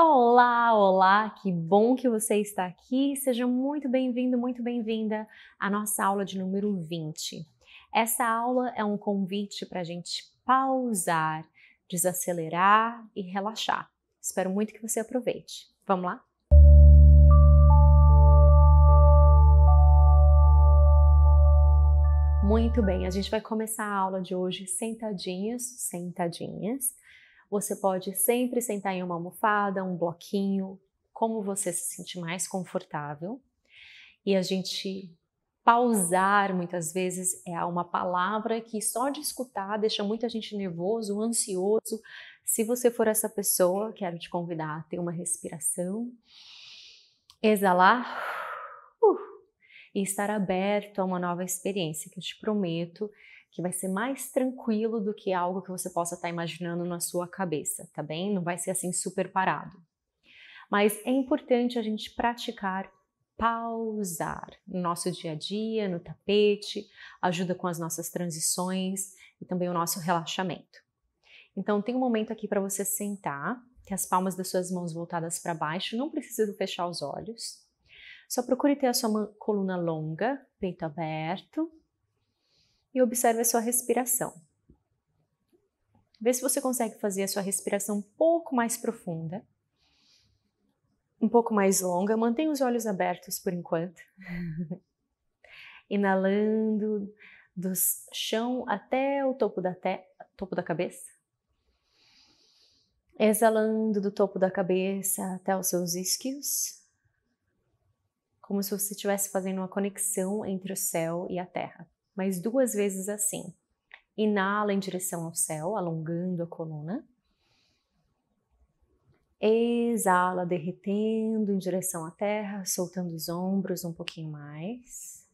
Olá, olá, que bom que você está aqui. Seja muito bem-vindo, muito bem-vinda à nossa aula de número 20. Essa aula é um convite para a gente pausar, desacelerar e relaxar. Espero muito que você aproveite. Vamos lá? Muito bem, a gente vai começar a aula de hoje sentadinhas, sentadinhas você pode sempre sentar em uma almofada, um bloquinho, como você se sente mais confortável. E a gente pausar muitas vezes é uma palavra que só de escutar deixa muita gente nervoso, ansioso. Se você for essa pessoa, quero te convidar a ter uma respiração, exalar e estar aberto a uma nova experiência, que eu te prometo que vai ser mais tranquilo do que algo que você possa estar imaginando na sua cabeça, tá bem? Não vai ser assim super parado. Mas é importante a gente praticar pausar no nosso dia a dia, no tapete, ajuda com as nossas transições e também o nosso relaxamento. Então, tem um momento aqui para você sentar, ter as palmas das suas mãos voltadas para baixo, não precisa fechar os olhos. Só procure ter a sua coluna longa, peito aberto e observe a sua respiração. Vê se você consegue fazer a sua respiração um pouco mais profunda, um pouco mais longa. Mantenha os olhos abertos por enquanto. Inalando do chão até o topo da, topo da cabeça. Exalando do topo da cabeça até os seus isquios como se você estivesse fazendo uma conexão entre o céu e a terra, mas duas vezes assim. Inala em direção ao céu, alongando a coluna. Exala, derretendo em direção à terra, soltando os ombros um pouquinho mais.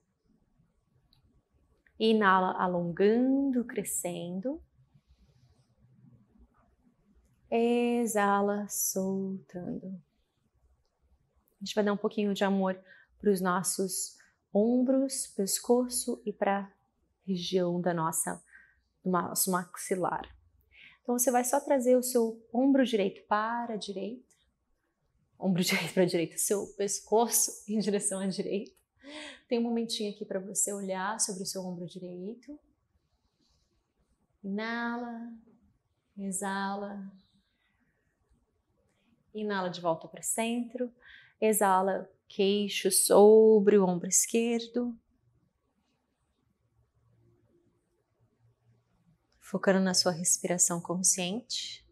Inala, alongando, crescendo. Exala, soltando. A gente vai dar um pouquinho de amor para os nossos ombros, pescoço e para a região da nossa, do nosso maxilar. Então você vai só trazer o seu ombro direito para a direita, ombro direito para a direita, seu pescoço em direção à direita. Tem um momentinho aqui para você olhar sobre o seu ombro direito. Inala, exala. Inala de volta para centro, exala queixo sobre o ombro esquerdo. Focando na sua respiração consciente.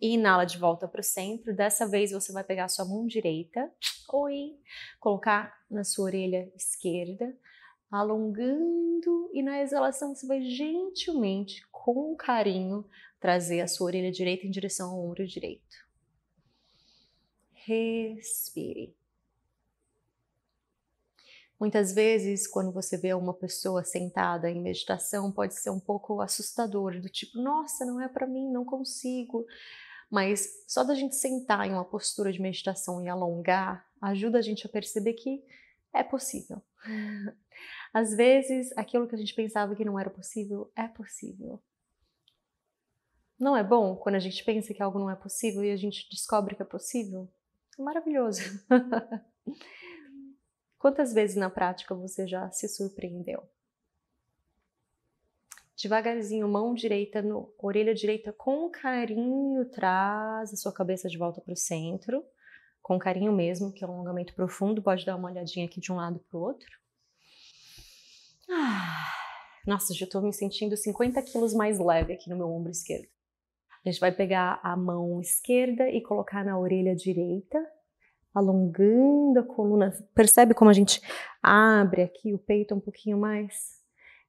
E inala de volta para o centro. Dessa vez você vai pegar a sua mão direita, oi, colocar na sua orelha esquerda, alongando e na exalação você vai gentilmente, com carinho, trazer a sua orelha direita em direção ao ombro direito respire. Muitas vezes, quando você vê uma pessoa sentada em meditação, pode ser um pouco assustador, do tipo, nossa, não é para mim, não consigo. Mas só da gente sentar em uma postura de meditação e alongar, ajuda a gente a perceber que é possível. Às vezes, aquilo que a gente pensava que não era possível, é possível. Não é bom quando a gente pensa que algo não é possível e a gente descobre que é possível? Maravilhoso! Quantas vezes na prática você já se surpreendeu? Devagarzinho, mão direita no orelha direita com carinho, traz a sua cabeça de volta para o centro, com carinho mesmo, que é um alongamento profundo, pode dar uma olhadinha aqui de um lado para o outro. Ah, nossa, já estou me sentindo 50 quilos mais leve aqui no meu ombro esquerdo. A gente vai pegar a mão esquerda e colocar na orelha direita, alongando a coluna. Percebe como a gente abre aqui o peito um pouquinho mais?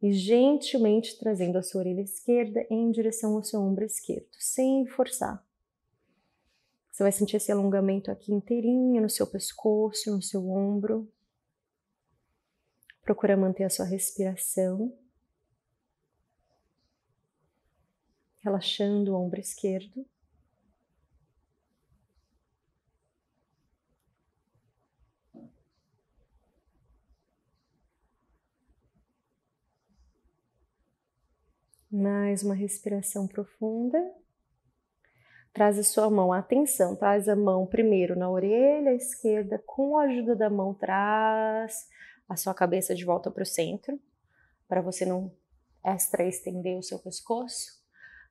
E gentilmente trazendo a sua orelha esquerda em direção ao seu ombro esquerdo, sem forçar. Você vai sentir esse alongamento aqui inteirinho no seu pescoço, no seu ombro. Procura manter a sua respiração. relaxando o ombro esquerdo. Mais uma respiração profunda. Traz a sua mão, atenção, traz a mão primeiro na orelha esquerda, com a ajuda da mão, traz a sua cabeça de volta para o centro, para você não extra estender o seu pescoço.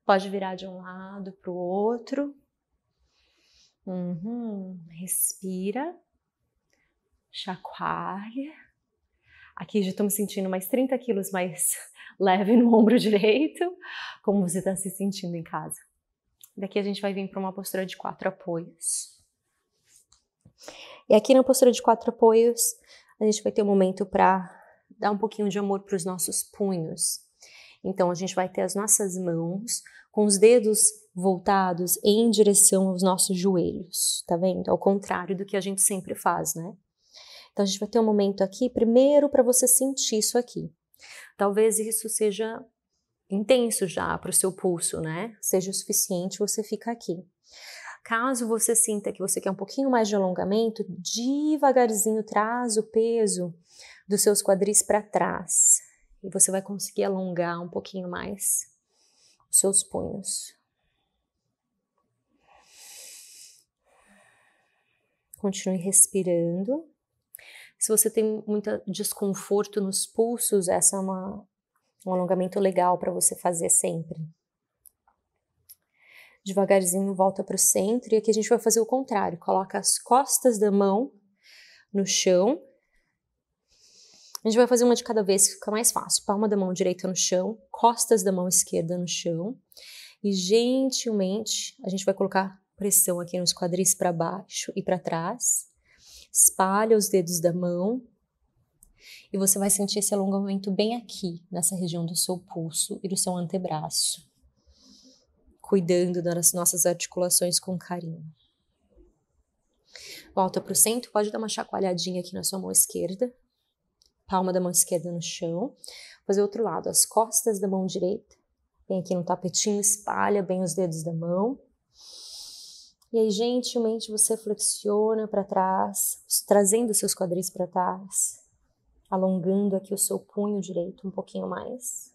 Pode virar de um lado para o outro. Uhum. Respira. Chacoalha. Aqui já estou me sentindo mais 30 quilos mais leve no ombro direito. Como você está se sentindo em casa? Daqui a gente vai vir para uma postura de quatro apoios. E aqui na postura de quatro apoios, a gente vai ter um momento para dar um pouquinho de amor para os nossos punhos. Então a gente vai ter as nossas mãos com os dedos voltados em direção aos nossos joelhos, tá vendo? Ao contrário do que a gente sempre faz, né? Então a gente vai ter um momento aqui, primeiro para você sentir isso aqui. Talvez isso seja intenso já para o seu pulso, né? Seja o suficiente, você fica aqui. Caso você sinta que você quer um pouquinho mais de alongamento, devagarzinho traz o peso dos seus quadris para trás. E você vai conseguir alongar um pouquinho mais os seus punhos. Continue respirando. Se você tem muito desconforto nos pulsos, essa é uma, um alongamento legal para você fazer sempre. Devagarzinho volta para o centro e aqui a gente vai fazer o contrário. Coloca as costas da mão no chão a gente vai fazer uma de cada vez que fica mais fácil. Palma da mão direita no chão, costas da mão esquerda no chão. E gentilmente a gente vai colocar pressão aqui nos quadris para baixo e para trás. Espalha os dedos da mão. E você vai sentir esse alongamento bem aqui, nessa região do seu pulso e do seu antebraço. Cuidando das nossas articulações com carinho. Volta para o centro, pode dar uma chacoalhadinha aqui na sua mão esquerda, palma da mão esquerda no chão. fazer outro lado, as costas da mão direita. Vem aqui no tapetinho, espalha bem os dedos da mão. E aí, gentilmente, você flexiona para trás, trazendo seus quadris para trás, alongando aqui o seu punho direito um pouquinho mais.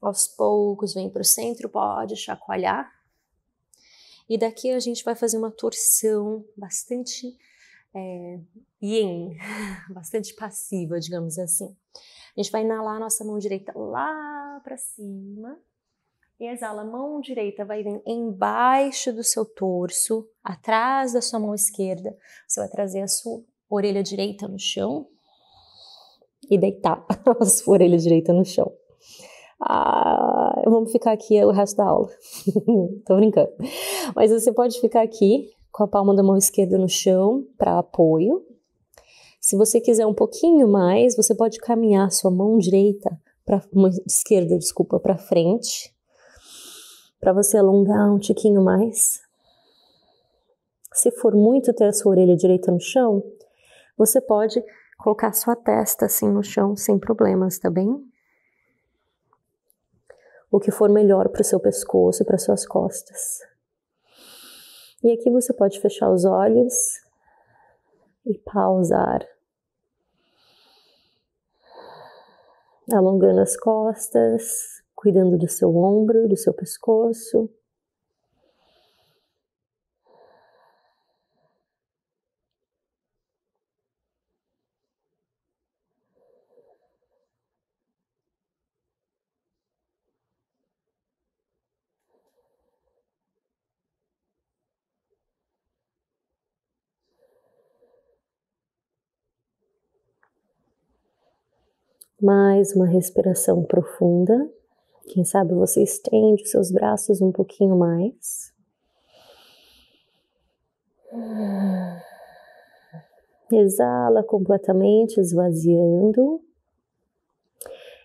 Aos poucos, vem para o centro, pode chacoalhar e daqui a gente vai fazer uma torção bastante é, yin, bastante passiva, digamos assim. A gente vai inalar nossa mão direita lá para cima. E exala, a mão direita vai vir embaixo do seu torso, atrás da sua mão esquerda. Você vai trazer a sua orelha direita no chão e deitar a sua orelha direita no chão ah, vamos ficar aqui o resto da aula. Tô brincando. Mas você pode ficar aqui com a palma da mão esquerda no chão para apoio. Se você quiser um pouquinho mais, você pode caminhar sua mão direita para esquerda, desculpa, para frente, para você alongar um tiquinho mais. Se for muito ter a sua orelha direita no chão, você pode colocar sua testa assim no chão sem problemas, tá bem? o que for melhor para o seu pescoço e para suas costas. E aqui você pode fechar os olhos e pausar, alongando as costas, cuidando do seu ombro, do seu pescoço, Mais uma respiração profunda. Quem sabe você estende os seus braços um pouquinho mais. Exala completamente, esvaziando.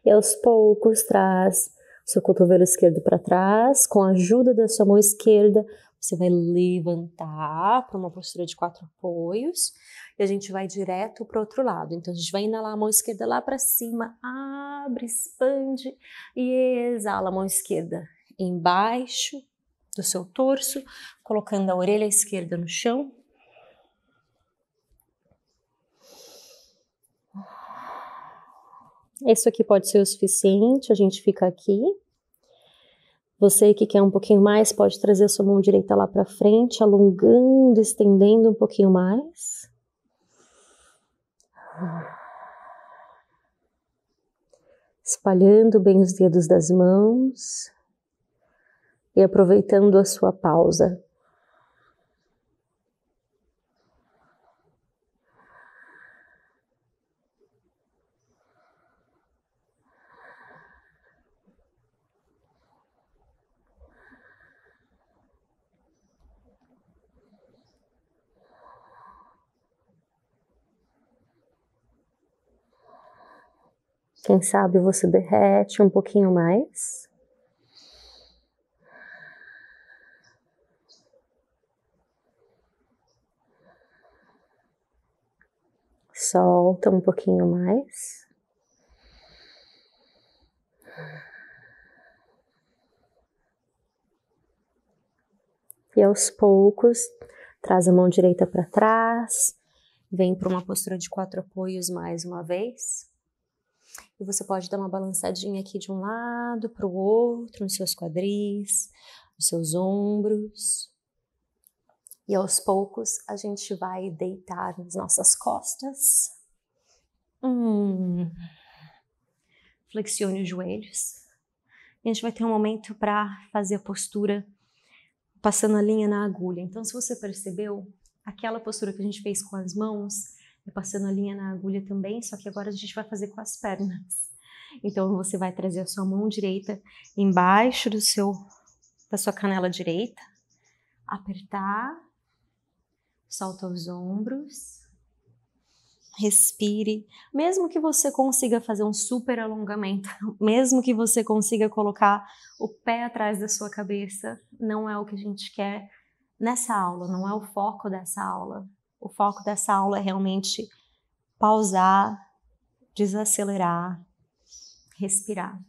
E aos poucos traz seu cotovelo esquerdo para trás, com a ajuda da sua mão esquerda, você vai levantar para uma postura de quatro apoios e a gente vai direto para o outro lado. Então a gente vai inalar a mão esquerda lá para cima, abre, expande e exala a mão esquerda embaixo do seu torso, colocando a orelha esquerda no chão Isso aqui pode ser o suficiente, a gente fica aqui. Você que quer um pouquinho mais, pode trazer a sua mão direita lá para frente, alongando, estendendo um pouquinho mais. Espalhando bem os dedos das mãos e aproveitando a sua pausa. Quem sabe você derrete um pouquinho mais. Solta um pouquinho mais. E aos poucos, traz a mão direita para trás, vem para uma postura de quatro apoios mais uma vez. E você pode dar uma balançadinha aqui de um lado para o outro, nos seus quadris, nos seus ombros. E aos poucos a gente vai deitar nas nossas costas. Hum. Flexione os joelhos. E a gente vai ter um momento para fazer a postura passando a linha na agulha. Então, se você percebeu, aquela postura que a gente fez com as mãos passando a linha na agulha também, só que agora a gente vai fazer com as pernas. Então você vai trazer a sua mão direita embaixo do seu da sua canela direita, apertar, solta os ombros, respire, mesmo que você consiga fazer um super alongamento, mesmo que você consiga colocar o pé atrás da sua cabeça, não é o que a gente quer nessa aula, não é o foco dessa aula. O foco dessa aula é realmente pausar, desacelerar, respirar.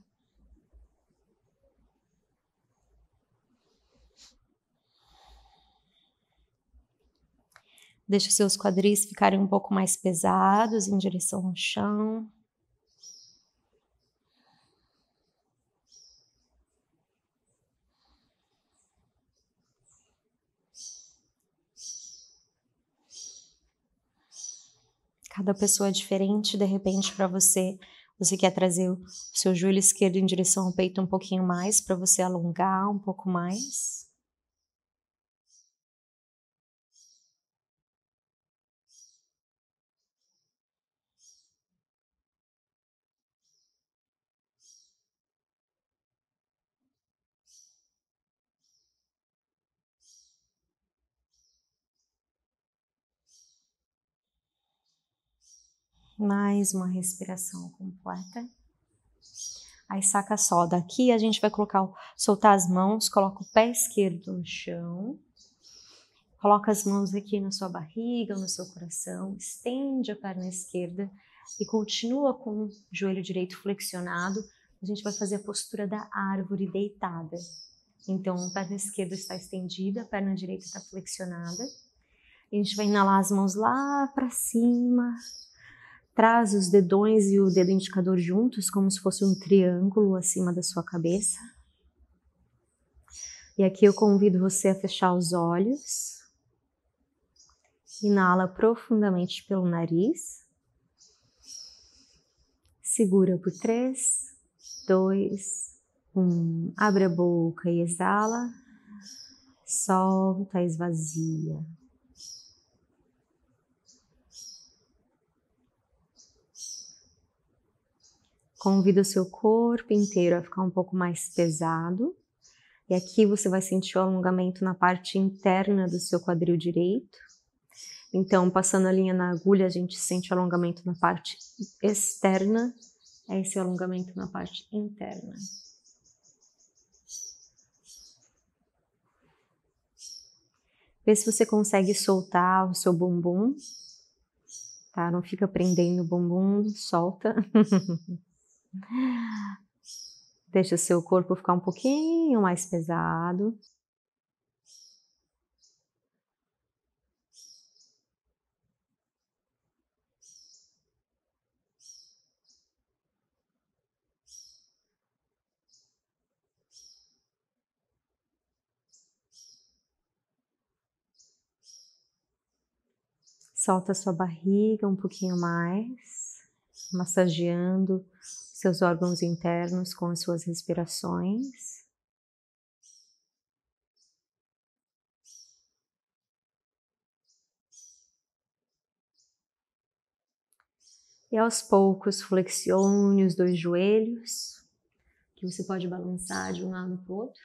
Deixe os seus quadris ficarem um pouco mais pesados em direção ao chão. Cada pessoa é diferente, de repente, para você. Você quer trazer o seu joelho esquerdo em direção ao peito um pouquinho mais, para você alongar um pouco mais. Mais uma respiração completa. Aí saca só, daqui a gente vai colocar, soltar as mãos, coloca o pé esquerdo no chão. Coloca as mãos aqui na sua barriga, no seu coração, estende a perna esquerda e continua com o joelho direito flexionado. A gente vai fazer a postura da árvore deitada. Então, a perna esquerda está estendida, a perna direita está flexionada. E a gente vai inalar as mãos lá para cima, Traz os dedões e o dedo indicador juntos, como se fosse um triângulo acima da sua cabeça. E aqui eu convido você a fechar os olhos. Inala profundamente pelo nariz. Segura por 3, 2, 1. Abre a boca e exala. Solta, esvazia. Convida o seu corpo inteiro a ficar um pouco mais pesado. E aqui você vai sentir o alongamento na parte interna do seu quadril direito. Então, passando a linha na agulha, a gente sente alongamento na parte externa, é esse alongamento na parte interna. Vê se você consegue soltar o seu bumbum, tá? Não fica prendendo o bumbum, solta. Deixa o seu corpo ficar um pouquinho mais pesado. solta sua barriga um pouquinho mais, massageando seus órgãos internos com as suas respirações. E aos poucos flexione os dois joelhos, que você pode balançar de um lado para o outro,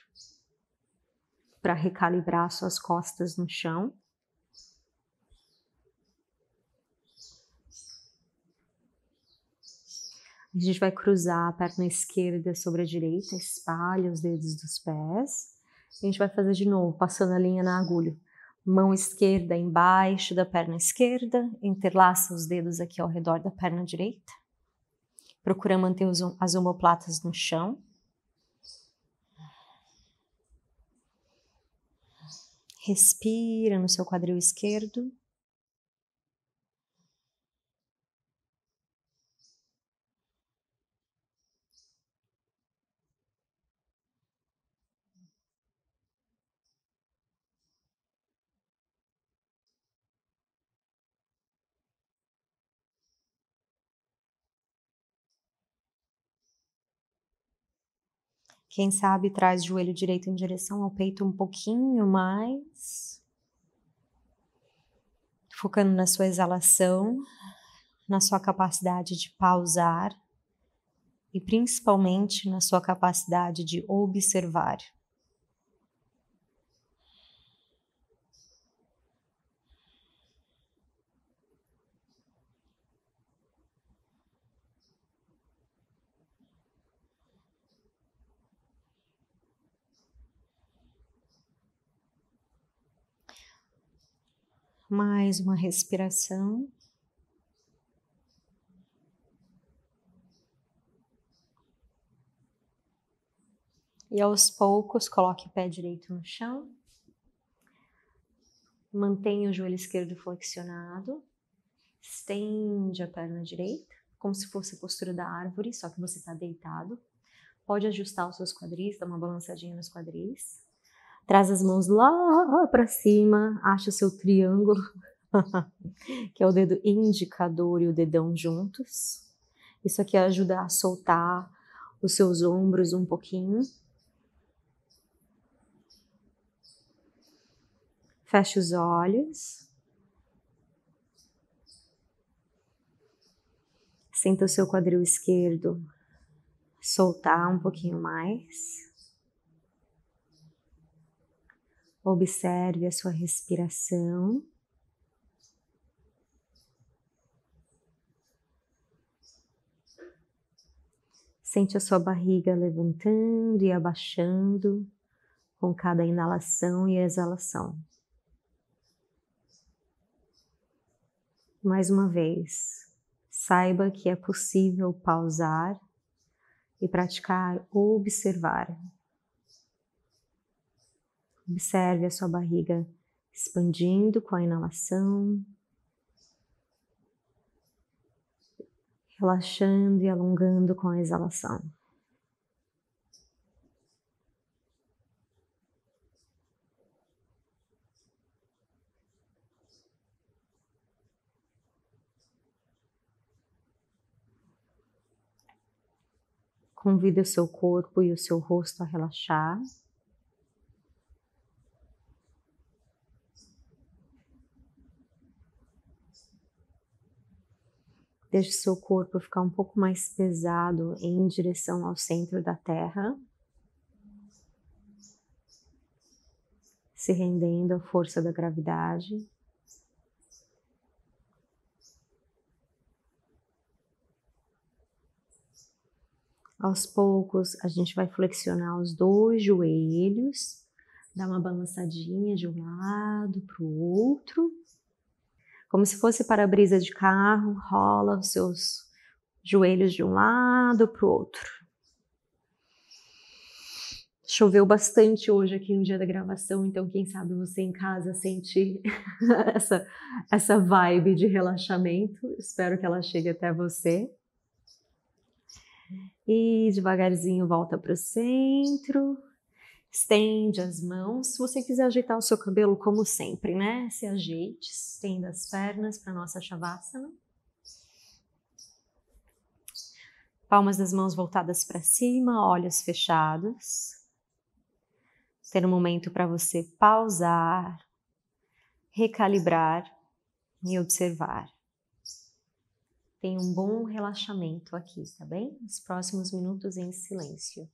para recalibrar suas costas no chão. A gente vai cruzar a perna esquerda sobre a direita, espalha os dedos dos pés. A gente vai fazer de novo, passando a linha na agulha. Mão esquerda embaixo da perna esquerda, interlaça os dedos aqui ao redor da perna direita. Procura manter as omoplatas no chão. Respira no seu quadril esquerdo. Quem sabe traz o joelho direito em direção ao peito um pouquinho mais. Focando na sua exalação, na sua capacidade de pausar e principalmente na sua capacidade de observar. mais uma respiração. E aos poucos, coloque o pé direito no chão. Mantenha o joelho esquerdo flexionado. Estende a perna direita, como se fosse a postura da árvore, só que você está deitado. Pode ajustar os seus quadris, dar uma balançadinha nos quadris traz as mãos lá para cima, acha o seu triângulo, que é o dedo indicador e o dedão juntos. Isso aqui ajuda a soltar os seus ombros um pouquinho. Feche os olhos. senta o seu quadril esquerdo soltar um pouquinho mais. Observe a sua respiração. Sente a sua barriga levantando e abaixando com cada inalação e exalação. Mais uma vez, saiba que é possível pausar e praticar observar Observe a sua barriga expandindo com a inalação, relaxando e alongando com a exalação. Convida o seu corpo e o seu rosto a relaxar. Deixe seu corpo ficar um pouco mais pesado em direção ao centro da Terra, se rendendo à força da gravidade. Aos poucos, a gente vai flexionar os dois joelhos, dar uma balançadinha de um lado para o outro como se fosse para-brisa de carro, rola os seus joelhos de um lado para o outro. Choveu bastante hoje aqui no dia da gravação, então quem sabe você em casa sente essa, essa vibe de relaxamento. Espero que ela chegue até você. E devagarzinho volta para o centro. Estende as mãos. Se você quiser ajeitar o seu cabelo, como sempre, né? Se ajeite, estenda as pernas para nossa Shavasana. Palmas das mãos voltadas para cima, olhos fechados. Ter um momento para você pausar, recalibrar e observar. Tenha um bom relaxamento aqui, tá bem? Os próximos minutos em silêncio.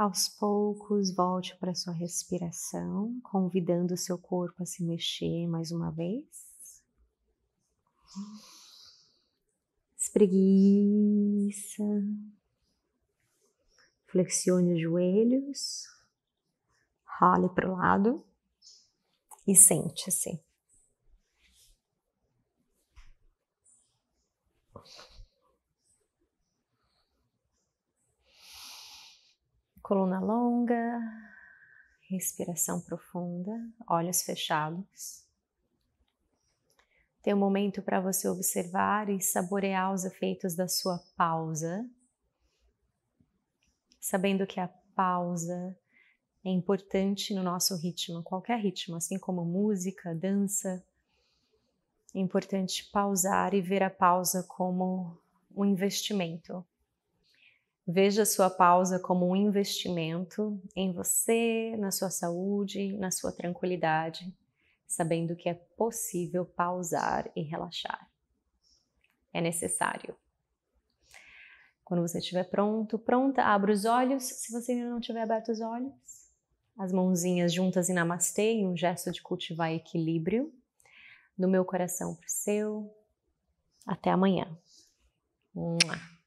Aos poucos, volte para sua respiração, convidando o seu corpo a se mexer mais uma vez. Espreguiça. Flexione os joelhos. Rale para o lado e sente-se. coluna longa, respiração profunda, olhos fechados. Tem um momento para você observar e saborear os efeitos da sua pausa, sabendo que a pausa é importante no nosso ritmo, qualquer ritmo, assim como música, dança. É importante pausar e ver a pausa como um investimento, Veja sua pausa como um investimento em você, na sua saúde, na sua tranquilidade, sabendo que é possível pausar e relaxar. É necessário. Quando você estiver pronto, pronta, abra os olhos. Se você ainda não tiver aberto os olhos, as mãozinhas juntas em namastê, em um gesto de cultivar equilíbrio, do meu coração para o seu. Até amanhã. Mua.